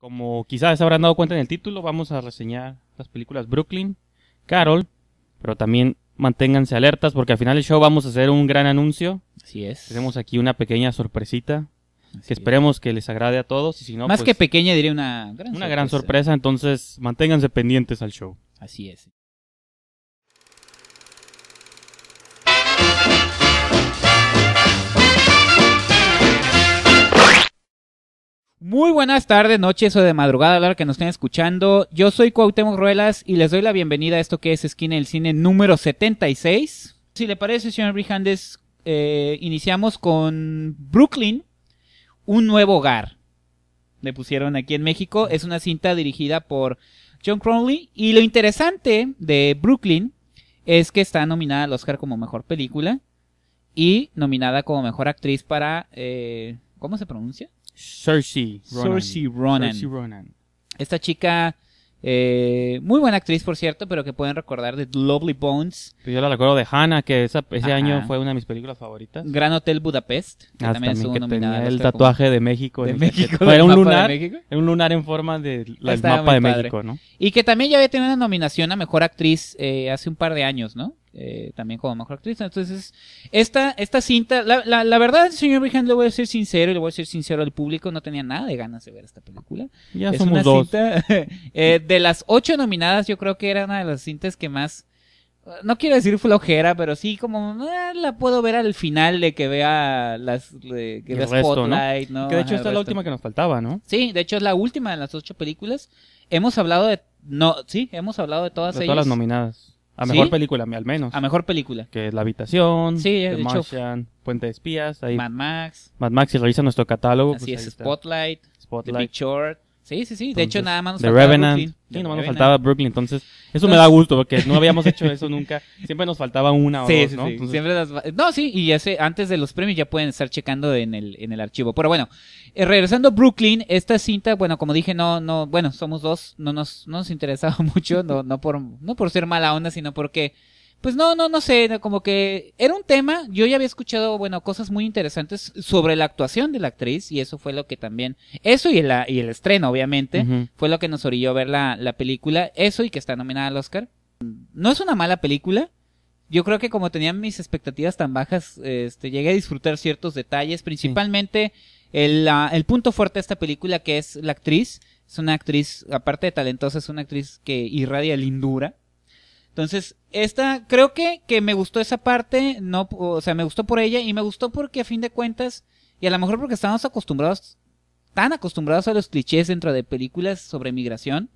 Como quizás se habrán dado cuenta en el título, vamos a reseñar las películas Brooklyn, Carol, pero también manténganse alertas porque al final del show vamos a hacer un gran anuncio. Así es. Tenemos aquí una pequeña sorpresita que esperemos que les agrade a todos. Y si no, Más pues que pequeña, diría una gran una gran sorpresa, entonces manténganse pendientes al show. Así es. Muy buenas tardes, noches o de madrugada a la hora que nos estén escuchando. Yo soy Cuauhtémoc Ruelas y les doy la bienvenida a esto que es Esquina del Cine número 76. Si le parece, señor Brijandes, eh, iniciamos con Brooklyn, un nuevo hogar. Le pusieron aquí en México. Es una cinta dirigida por John Crowley. Y lo interesante de Brooklyn es que está nominada al Oscar como mejor película y nominada como mejor actriz para. Eh, ¿Cómo se pronuncia? Cersei, Ronan. Esta chica, eh, muy buena actriz por cierto, pero que pueden recordar de Lovely Bones. Yo la recuerdo de Hannah, que ese año fue una de mis películas favoritas. Gran Hotel Budapest, que también, que tenía el tatuaje de México. De México. Era un lunar, un lunar en forma de la mapa de México, ¿no? Y que también ya había tenido una nominación a Mejor Actriz eh, hace un par de años, ¿no? eh, también como mejor actriz. Entonces, esta, esta cinta, la, la, la verdad, señor Virgen, le voy a ser sincero, le voy a ser sincero al público, no tenía nada de ganas de ver esta película. es una Cinta, eh, de las ocho nominadas, yo creo que era una de las cintas que más, no quiero decir flojera, pero sí como eh, la puedo ver al final de que vea las que vea Spotlight, ¿no? Que de hecho esta es la última que nos faltaba, ¿no? Sí, de hecho es la última de las ocho películas. Hemos hablado de no, sí, hemos hablado de todas todas las nominadas. A mejor película película, al menos. A mejor película. Que es La Habitación, sí, The Martian, Puente de Espías, Mad Max. Mad Max, y revisa nuestro catálogo. Pues Así es, Spotlight, Spotlight, The Big Short. Sí, sí, sí. de hecho, nada más nos faltaba Brooklyn. nos faltaba Brooklyn. Entonces, eso me da gusto porque no habíamos hecho eso nunca. Siempre nos faltaba una o dos, sí, ¿no? Sí. Entonces... Siempre No, sí, y ese, antes de los premios ya pueden estar checando en el, en el archivo. Pero bueno, eh, regresando a Brooklyn, esta cinta, bueno, como dije, no, no, bueno, somos dos, no nos, no nos interesaba mucho, no, no por, no por ser mala onda, sino porque pues no, no, no sé, como que era un tema, yo ya había escuchado, bueno, cosas muy interesantes sobre la actuación de la actriz y eso fue lo que también, eso y el, estreno, obviamente, fue lo que nos orilló a ver la, película, eso y que está nominada al Oscar. No es una mala película, yo creo que como tenía mis expectativas tan bajas, este, llegué a disfrutar ciertos detalles, principalmente el, el punto fuerte de esta película que es la actriz, es una actriz, aparte de talentosa, es una actriz que irradia lindura. Entonces, esta, creo que, que me gustó esa parte, no, o sea, me gustó por ella y me gustó porque a fin de cuentas, y a lo mejor porque estamos acostumbrados, tan acostumbrados a los clichés dentro de películas sobre migración,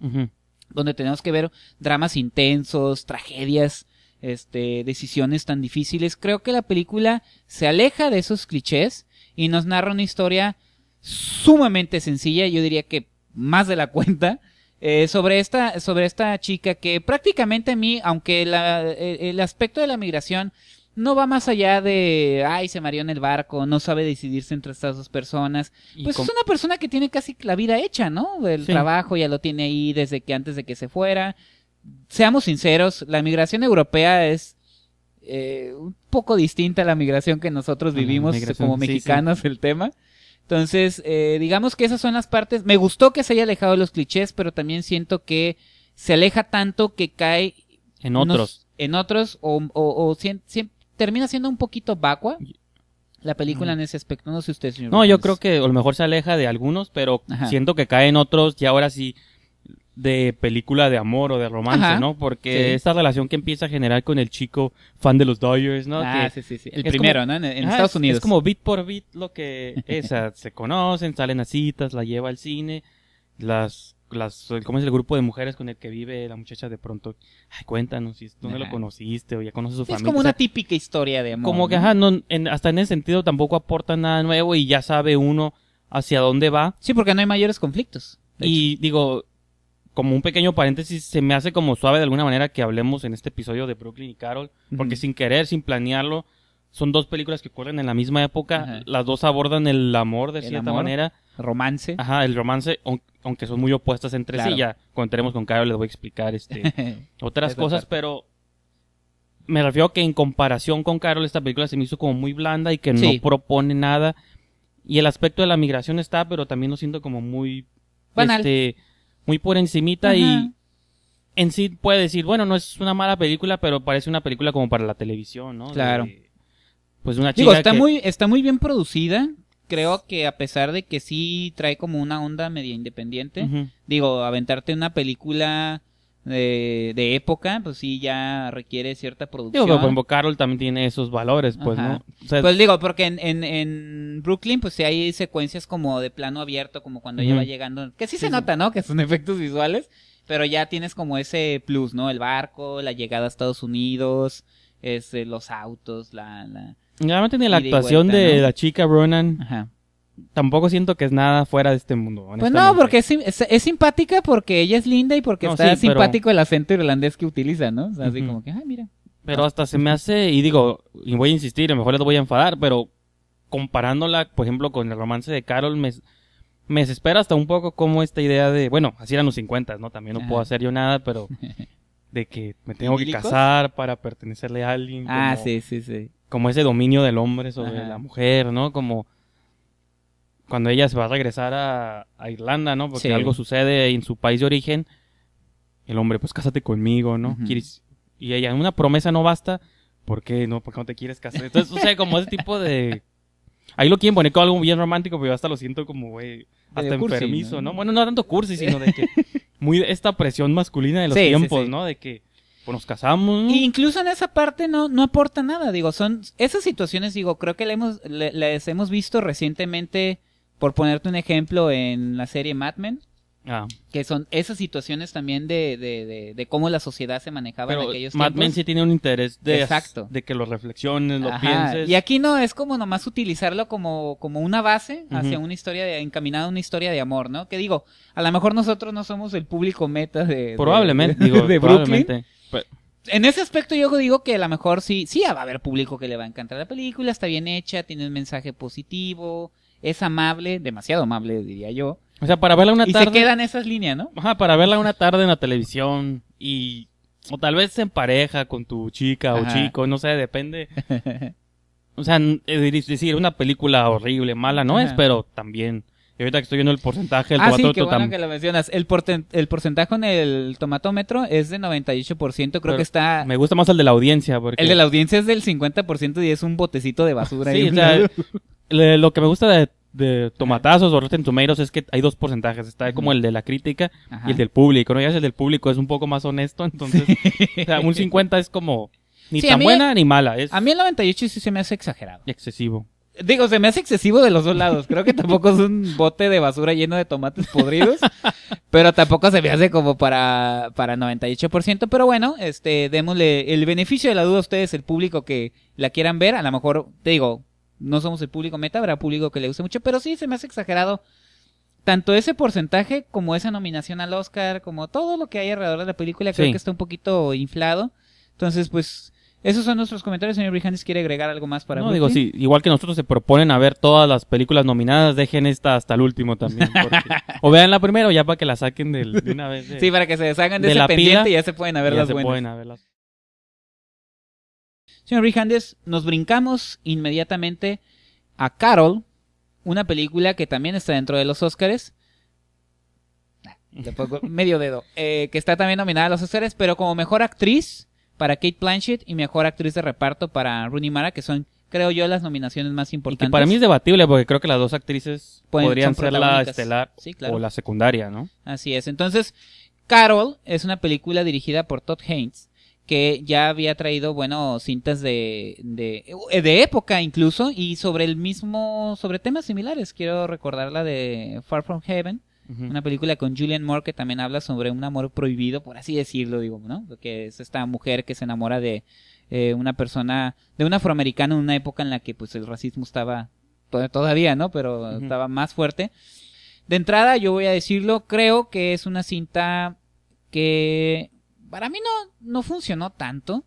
donde tenemos que ver dramas intensos, tragedias, este, decisiones tan difíciles. Creo que la película se aleja de esos clichés y nos narra una historia sumamente sencilla, yo diría que más de la cuenta, eh, sobre, esta, sobre esta chica que prácticamente a mí, aunque la, el aspecto de la migración no va más allá de, ay, se mareó en el barco, no sabe decidirse entre estas dos personas. Pues es una persona que tiene casi la vida hecha, ¿no? El trabajo ya lo tiene ahí desde que antes de que se fuera. Seamos sinceros, la migración europea es eh, un poco distinta a la migración que nosotros vivimos como mexicanos el tema. Entonces, eh, digamos que esas son las partes. Me gustó que se haya alejado de los clichés, pero también siento que se aleja tanto que cae en otros. en otros, o, o, o termina siendo un poquito vacua la película en ese aspecto. No sé usted, señor. No, yo creo que a lo mejor se aleja de algunos, pero siento que cae en otros y ahora sí de película de amor o de romance, ¿no? Porque esta relación que empieza a generar con el chico fan de los Dodgers, ¿no? Ah, sí, sí, sí. El primero, ¿no? En, Estados Unidos. Es, como bit por bit lo que es, se conocen, salen a citas, la lleva al cine, las, las, ¿cómo es el grupo de mujeres con el que vive la muchacha de pronto? Ay, cuéntanos si tú no lo conociste o ya conoces su familia. Es como una típica historia de amor. Como que, ajá, no, en, hasta en ese sentido tampoco aporta nada nuevo y ya sabe uno hacia dónde va. Sí, porque no hay mayores conflictos. Y digo, como un pequeño paréntesis, se me hace como suave de alguna manera que hablemos en este episodio de Brooklyn y Carol, porque sin querer, sin planearlo, son dos películas que ocurren en la misma época, las dos abordan el amor de cierta manera. Romance. Ajá, el romance, aunque son muy opuestas entre sí, ya cuando entremos con Carol les voy a explicar este, otras cosas, pero me refiero que en comparación con Carol esta película se me hizo como muy blanda y que no propone nada. Y el aspecto de la migración está, pero también lo siento como muy... Este, muy por encimita y en sí puede decir, bueno, no es una mala película, pero parece una película como para la televisión, ¿no? Claro. pues una chica está muy está muy bien producida. Creo que a pesar de que sí trae como una onda media independiente, digo, aventarte una película de, época, pues sí ya requiere cierta producción. Digo, pero Carol también tiene esos valores, pues, ¿no? pues digo, porque en, en, en Brooklyn, pues sí hay secuencias como de plano abierto, como cuando ya ella va llegando, que sí, se nota, ¿no? Que son efectos visuales, pero ya tienes como ese plus, ¿no? El barco, la llegada a Estados Unidos, este, los autos, la... la... Realmente la actuación de la chica Ronan. Ajá tampoco siento que es nada fuera de este mundo. Pues no, porque es, es, simpática porque ella es linda y porque está simpático el acento irlandés que utiliza, ¿no? O sea, así como que, ay, mira. Pero hasta se me hace, y digo, y voy a insistir, a lo mejor les voy a enfadar, pero comparándola, por ejemplo, con el romance de Carol, me, me desespera hasta un poco como esta idea de, bueno, así eran los 50, ¿no? También no puedo hacer yo nada, pero de que me tengo que casar para pertenecerle a alguien. Ah, como, ah, sí, sí, sí. Como ese dominio del hombre sobre la mujer, ¿no? Como cuando ella se va a regresar a, Irlanda, ¿no? Porque algo sucede en su país de origen. El hombre, pues cásate conmigo, ¿no? Y ella, una promesa no basta. ¿Por qué no? porque no te quieres casar? Entonces, o sea, como ese tipo de... Ahí lo quieren poner con algo bien romántico, pero yo hasta lo siento como, güey, hasta enfermizo, ¿no? Bueno, no tanto cursi, sino de que... Muy esta presión masculina de los tiempos, ¿no? De que pues nos casamos. Y incluso en esa parte no, no aporta nada, digo, son esas situaciones, digo, creo que le hemos, le, hemos visto recientemente por ponerte un ejemplo, en la serie Mad Men, ah. Que son esas situaciones también de, de, de, cómo la sociedad se manejaba Pero en aquellos Mad Men sí tiene un interés de, de que lo reflexiones, lo pienses. Y aquí no, es como nomás utilizarlo como, como una base hacia una historia, encaminada a una historia de amor, ¿no? Que digo, a lo mejor nosotros no somos el público meta de... Probablemente, digo, Brooklyn. Probablemente. En ese aspecto yo digo que a lo mejor sí, sí va a haber público que le va a encantar la película, está bien hecha, tiene un mensaje positivo, es amable, demasiado amable, diría yo. O sea, para verla una tarde. Y se quedan esas líneas, ¿no? Ajá, para verla una tarde en la televisión y. O tal vez en pareja con tu chica o chico, no sé, depende. O sea, es decir, una película horrible, mala no es, pero también. Y ahorita que estoy viendo el porcentaje el ah, Sí, bueno que lo mencionas. El, el porcentaje en el tomatómetro es de 98%. Creo que está. Me gusta más el de la audiencia. Porque... El de la audiencia es del 50% y es un botecito de basura. sí, ahí o sea, lo que me gusta de, Tomatazos o Rotten Tomatoes es que hay dos porcentajes. Está como el de la crítica y el del público, ¿no? Ya es el del público, es un poco más honesto, entonces... O sea, un 50 es como... Ni tan buena ni mala. A mí el 98 sí se me hace exagerado. Excesivo. Digo, se me hace excesivo de los dos lados. Creo que tampoco es un bote de basura lleno de tomates podridos. pero tampoco se me hace como para, para 98%. Pero bueno, este, démosle el beneficio de la duda a ustedes, el público que la quieran ver. A lo mejor, te digo, no somos el público meta, habrá público que le guste mucho, pero sí se me hace exagerado tanto ese porcentaje como esa nominación al Oscar, como todo lo que hay alrededor de la película, creo que está un poquito inflado. Entonces, pues, esos son nuestros comentarios. Señor si ¿quiere agregar algo más para No, digo, sí, igual que nosotros se proponen a ver todas las películas nominadas, dejen esta hasta el último también. o vean la o ya para que la saquen del, de una vez. sí, para que se deshagan de, ese la pendiente y ya se pueden ver las buenas. Pueden Señor Brijandes, nos brincamos inmediatamente a Carol, una película que también está dentro de los Óscares. medio dedo. Eh, que está también nominada a los Óscares, pero como mejor actriz para Kate Blanchett y mejor actriz de reparto para Rooney Mara, que son, creo yo, las nominaciones más importantes. Y para mí es debatible porque creo que las dos actrices podrían ser la estelar o la secundaria, ¿no? Así es. Entonces, Carol es una película dirigida por Todd Haynes que ya había traído, bueno, cintas de, de, eh, de, época incluso, y sobre el mismo, sobre temas similares. Quiero recordar la de Far From Heaven, una película con Julian Moore que también habla sobre un amor prohibido, por así decirlo, digo, ¿no? Que es esta mujer que se enamora de eh, una persona, de un afroamericano en una época en la que pues el racismo estaba todavía, ¿no? Pero estaba más fuerte. De entrada, yo voy a decirlo, creo que es una cinta que para mí no, no funcionó tanto.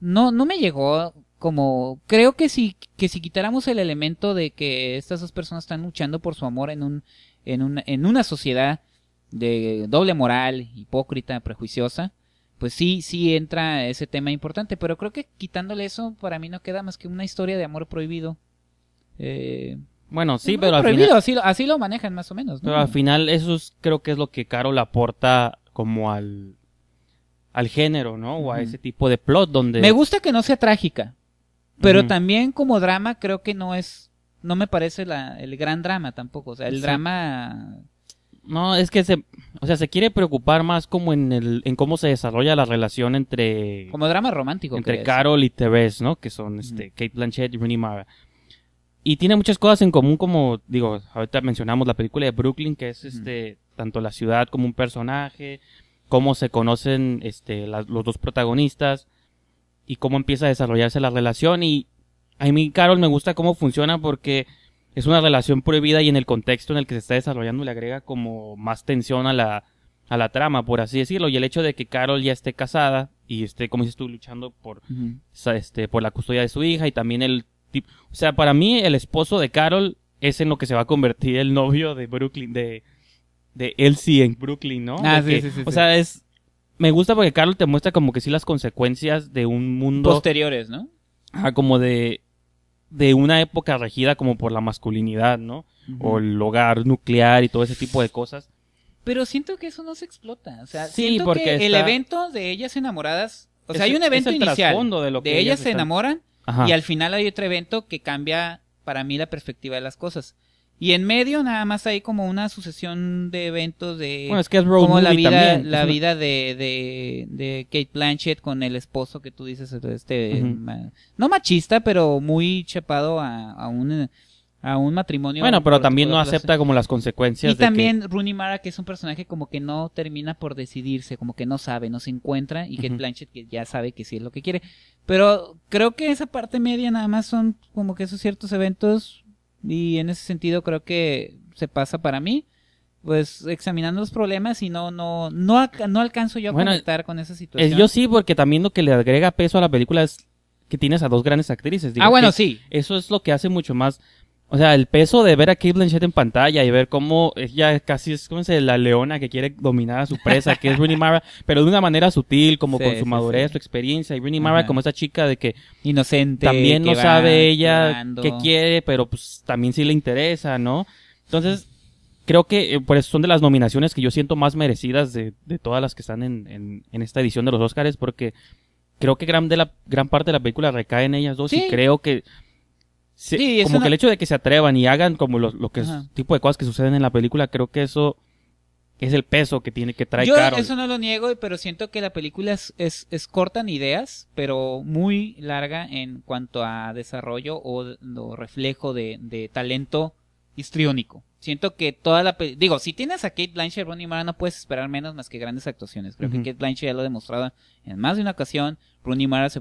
No, no me llegó como creo que si que si quitáramos el elemento de que estas dos personas están luchando por su amor en un en una, en una sociedad de doble moral, hipócrita, prejuiciosa, pues sí sí entra ese tema importante, pero creo que quitándole eso para mí no queda más que una historia de amor prohibido. Eh, bueno, sí, pero al final así, así lo manejan más o menos, Pero al final eso creo que es lo que Carol aporta como al al género, ¿no? O a ese tipo de plot donde... Me gusta que no sea trágica, pero también como drama creo que no es, no me parece la, el gran drama tampoco, o sea, el drama... No, es que se, o sea, se quiere preocupar más como en el, en cómo se desarrolla la relación entre... Como drama romántico. Entre Carol y Therese, ¿no? Que son, este, Kate Blanchett y Rooney Mara. Y tiene muchas cosas en común como, digo, ahorita mencionamos la película de Brooklyn, que es, este, tanto la ciudad como un personaje, cómo se conocen este, los dos protagonistas y cómo empieza a desarrollarse la relación. Y a mí, Carol, me gusta cómo funciona porque es una relación prohibida y en el contexto en el que se está desarrollando le agrega como más tensión a la, a la trama, por así decirlo. Y el hecho de que Carol ya esté casada y esté, como si tú, luchando por, este, por la custodia de su hija y también el tipo. O sea, para mí, el esposo de Carol es en lo que se va a convertir el novio de Brooklyn, de, de Elsie en Brooklyn, ¿no? Ah, sí, sí, sí, O sea, es. Me gusta porque Carlos te muestra como que sí las consecuencias de un mundo. Posteriores, ¿no? Ah, como de. De una época regida como por la masculinidad, ¿no? O el hogar nuclear y todo ese tipo de cosas. Pero siento que eso no se explota. O sea, siento que el evento de ellas enamoradas. O sea, hay un evento inicial. De, lo que de ellas, se enamoran. Y al final hay otro evento que cambia para mí la perspectiva de las cosas. Y en medio nada más hay como una sucesión de eventos de... Bueno, es que es como la vida, La vida de, de, Kate Blanchett con el esposo que tú dices, este... No machista, pero muy chapado a, a un a un matrimonio. Bueno, pero también no acepta como las consecuencias. Y también Rooney Mara, que es un personaje como que no termina por decidirse, como que no sabe, no se encuentra, y Kate Blanchett que ya sabe que sí es lo que quiere. Pero creo que esa parte media nada más son como que esos ciertos eventos y en ese sentido creo que se pasa para mí pues examinando los problemas y no no no no alcanzo yo a conectar con esa situación. Yo sí, porque también lo que le agrega peso a la película es que tienes a dos grandes actrices. ah, bueno, sí. Eso es lo que hace mucho más o sea, el peso de ver a Kate Blanchett en pantalla y ver cómo ella casi es como la leona que quiere dominar a su presa, que es Rooney Mara, pero de una manera sutil, como con su madurez, su experiencia. Y Rooney Mara como esa chica de que... Inocente. También no sabe ella qué quiere, pero pues también sí le interesa, ¿no? Entonces, creo que pues, son de las nominaciones que yo siento más merecidas de, todas las que están en, esta edición de los Oscars, porque creo que gran, parte de la película recae en ellas dos y creo que Sí, como que el hecho de que se atrevan y hagan como los, lo que es, tipo de cosas que suceden en la película, creo que eso es el peso que tiene que traer Yo eso no lo niego, pero siento que la película es, es, corta en ideas, pero muy larga en cuanto a desarrollo o, reflejo de, de, talento histriónico. Siento que toda la digo, si tienes a Kate Blanchett, Rooney Mara no puedes esperar menos más que grandes actuaciones. Creo que Kate Blanchett ya lo ha demostrado en más de una ocasión. Rooney Mara se,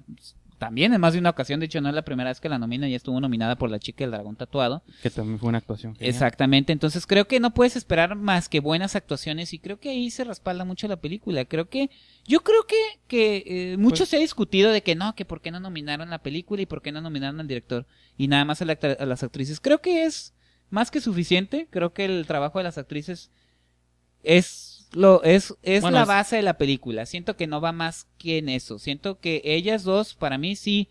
también en más de una ocasión, de hecho no es la primera vez que la nomina, ya estuvo nominada por La chica del dragón tatuado. Que también fue una actuación. Exactamente, entonces creo que no puedes esperar más que buenas actuaciones y creo que ahí se respalda mucho la película. Creo que yo creo que, que eh, mucho pues se ha discutido de que no, que por qué no nominaron la película y por qué no nominaron al director y nada más a las actrices. Creo que es más que suficiente, creo que el trabajo de las actrices es es, es la base de la película. Siento que no va más que en eso. Siento que ellas dos, para mí, sí.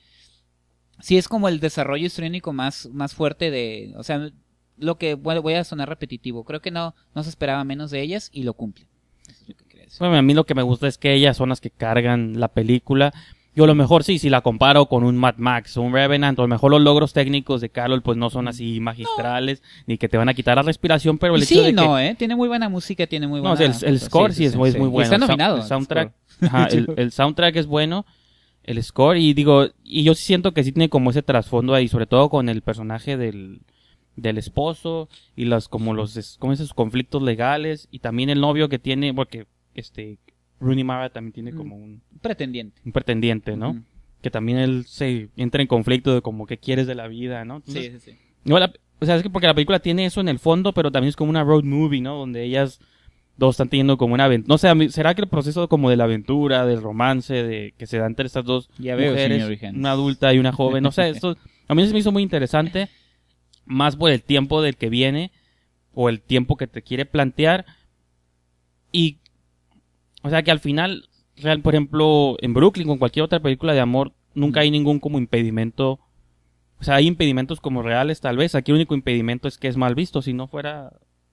Sí es como el desarrollo Histórico más, más fuerte de. O sea, lo que voy a sonar repetitivo. Creo que no, no se esperaba menos de ellas y lo cumplen. Eso es lo que bueno, a mí lo que me gusta es que ellas son las que cargan la película yo a lo mejor sí, si la comparo con un Mad Max o un Revenant, a lo mejor los logros técnicos de Carol pues no son así magistrales, ni que te van a quitar la respiración, pero el sí, de no, ¿eh? Tiene muy buena música, tiene muy buena... No, el, score sí, es, muy, bueno. está nominado. El, soundtrack, soundtrack es bueno, el score, y digo, y yo sí siento que sí tiene como ese trasfondo ahí, sobre todo con el personaje del, del esposo y las como los como esos conflictos legales y también el novio que tiene porque este Rooney Mara también tiene mm. como un... pretendiente. Un pretendiente, ¿no? Que también él se entra en conflicto de como qué quieres de la vida, ¿no? sí, sí, sí. o sea, es que porque la película tiene eso en el fondo, pero también es como una road movie, ¿no? Donde ellas dos están teniendo como una aventura. No sé, ¿será que el proceso como de la aventura, del romance, de que se da entre estas dos ya mujeres, una adulta y una joven? No sé, esto a mí se me hizo muy interesante, más por el tiempo del que viene o el tiempo que te quiere plantear. Y o sea que al final, real, por ejemplo, en Brooklyn, con cualquier otra película de amor, nunca hay ningún como impedimento. O sea, hay impedimentos como reales tal vez. Aquí el único impedimento es que es mal visto. Si no fuera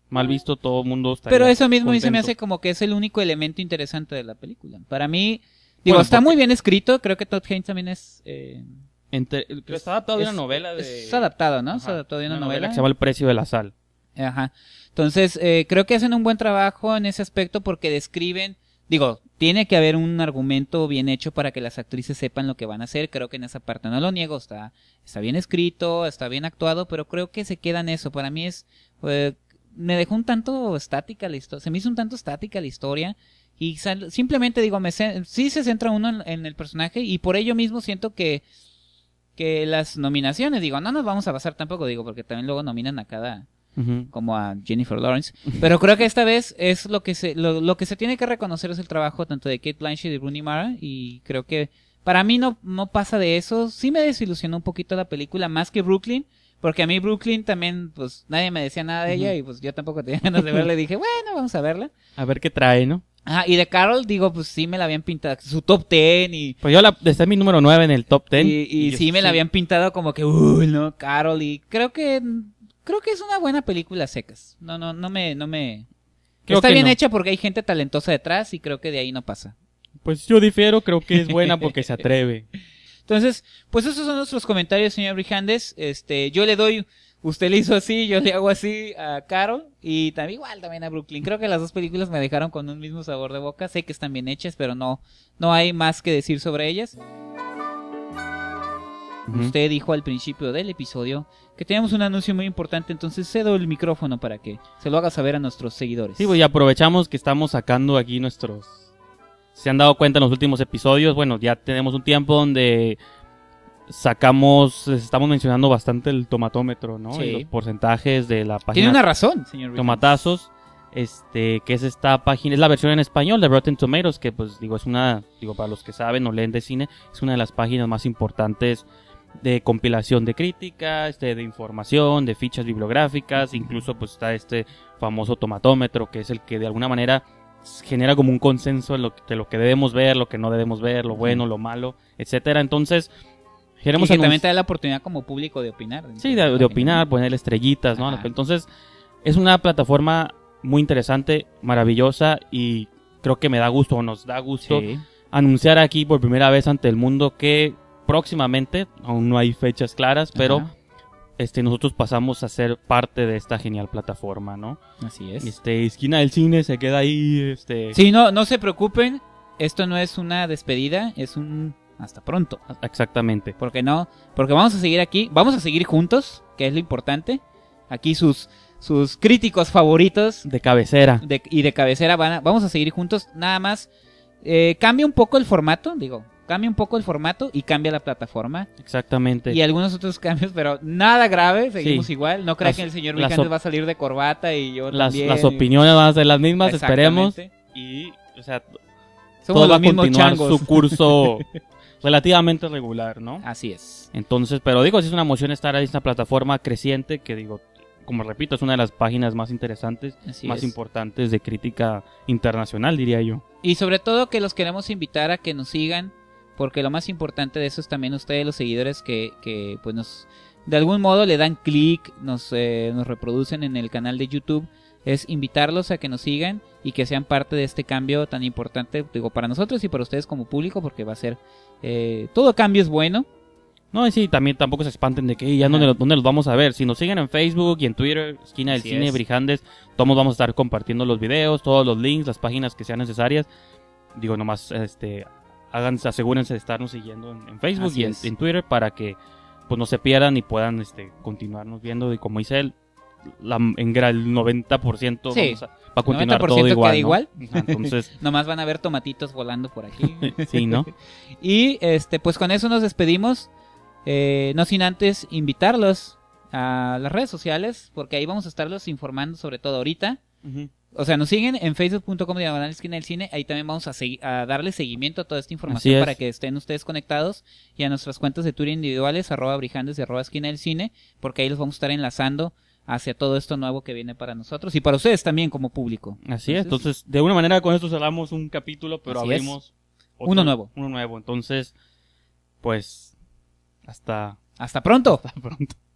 mal visto, todo el mundo estaría Pero eso mismo y se me hace como que es el único elemento interesante de la película. Para mí, digo, está muy bien escrito. Creo que Todd Haynes también es... Eh, entre, está adaptado de una novela está adaptado, ¿no? adaptado de una, novela. se llama El precio de la sal. Ajá. Entonces, eh, creo que hacen un buen trabajo en ese aspecto porque describen Digo, tiene que haber un argumento bien hecho para que las actrices sepan lo que van a hacer. Creo que en esa parte no lo niego, está, está bien escrito, está bien actuado, pero creo que se queda en eso. Para mí es. Eh, me dejó un tanto estática la historia. Se me hizo un tanto estática la historia. Y simplemente digo, sí se centra uno en, el personaje y por ello mismo siento que, que las nominaciones, digo, no nos vamos a basar tampoco, digo, porque también luego nominan a cada, como a Jennifer Lawrence. Pero creo que esta vez es lo que se, lo, lo que se tiene que reconocer es el trabajo tanto de Kate Blanchett y de Rooney Mara y creo que para mí no, no pasa de eso. Sí me desilusionó un poquito la película más que Brooklyn. Porque a mí Brooklyn también, pues nadie me decía nada de ella y pues yo tampoco tenía ganas de verla. Y dije, bueno, vamos a verla. A ver qué trae, ¿no? Ah, y de Carol, digo, pues sí me la habían pintado, su top ten y... Pues yo la, está mi número nueve en el top ten. Y, sí me la habían pintado como que, uy, no, Carol, y creo que creo que es una buena película secas. No, no, no me, no me. Está bien hecha porque hay gente talentosa detrás y creo que de ahí no pasa. Pues yo difiero, creo que es buena porque se atreve. Entonces, pues esos son nuestros comentarios, señor Brijandes. Este, yo le doy, usted le hizo así, yo le hago así a Carol y también igual también a Brooklyn. Creo que las dos películas me dejaron con un mismo sabor de boca. Sé que están bien hechas, pero no, no hay más que decir sobre ellas. Usted dijo al principio del episodio que teníamos un anuncio muy importante, entonces cedo el micrófono para que se lo haga saber a nuestros seguidores. Sí, pues ya aprovechamos que estamos sacando aquí nuestros... Se han dado cuenta en los últimos episodios, bueno, ya tenemos un tiempo donde sacamos, estamos mencionando bastante el tomatómetro, ¿no? Y los porcentajes de la página. Tiene una razón, señor. Tomatazos este que es esta página, es la versión en español de Rotten Tomatoes, que pues digo, es una, digo, para los que saben o leen de cine, es una de las páginas más importantes de compilación de críticas, este, de información, de fichas bibliográficas, incluso pues está este famoso tomatómetro que es el que de alguna manera genera como un consenso en lo, de lo que debemos ver, lo que no debemos ver, lo bueno, lo malo, etcétera. Entonces, queremos y también da la oportunidad como público de opinar. sí, de, opinar, poner estrellitas, ¿no? Entonces, es una plataforma muy interesante, maravillosa y creo que me da gusto o nos da gusto anunciar aquí por primera vez ante el mundo que próximamente, aún no hay fechas claras, pero este, nosotros pasamos a ser parte de esta genial plataforma, ¿no? Así es. Este, esquina del cine se queda ahí, este... Sí, no, no se preocupen, esto no es una despedida, es un hasta pronto. Ah, exactamente. Porque no, porque vamos a seguir aquí, vamos a seguir juntos, que es lo importante. Aquí sus sus críticos favoritos de cabecera de, y de cabecera van vamos a seguir juntos. Nada más eh, cambia un poco el formato, digo, cambia un poco el formato y cambia la plataforma. Exactamente. Y algunos otros cambios, pero nada grave, seguimos igual. No crea que el señor Mijandes va a salir de corbata y yo las, opiniones van a ser las mismas, esperemos. Y, o sea, todo va a continuar su curso relativamente regular, ¿no? Así es. Entonces, pero digo, sí es una emoción estar en esta plataforma creciente que digo, como repito, es una de las páginas más interesantes, más importantes de crítica internacional, diría yo. Y sobre todo que los queremos invitar a que nos sigan porque lo más importante de eso es también ustedes los seguidores que, pues nos de algún modo le dan clic, eh, nos, reproducen en el canal de YouTube, es invitarlos a que nos sigan y que sean parte de este cambio tan importante, digo, para nosotros y para ustedes como público, porque va a ser, eh, todo cambio es bueno, no, y sí, también tampoco se espanten de que ya no dónde, dónde, los vamos a ver. Si nos siguen en Facebook y en Twitter, Esquina del Cine, Brijandes, todos vamos a estar compartiendo los videos, todos los links, las páginas que sean necesarias. Digo, nomás este, hagan, asegúrense de estarnos siguiendo en, Facebook y en, Twitter para que pues no se pierdan y puedan este, continuarnos viendo. Y como dice él, la, en el 90% va a continuar todo igual. ¿no? igual. Entonces, nomás van a ver tomatitos volando por aquí. sí, ¿no? y este, pues con eso nos despedimos. Eh, no sin antes invitarlos a las redes sociales, porque ahí vamos a estarlos informando sobre todo ahorita. O sea, nos siguen en facebook.com diagonal esquina del cine. Ahí también vamos a, a, darle seguimiento a toda esta información para que estén ustedes conectados y a nuestras cuentas de Twitter individuales, arroba brijandes y arroba esquina del cine, porque ahí los vamos a estar enlazando hacia todo esto nuevo que viene para nosotros y para ustedes también como público. Así es. Entonces, de una manera con esto cerramos un capítulo, pero abrimos uno nuevo. Uno nuevo. Entonces, pues, hasta... Hasta pronto. Hasta pronto.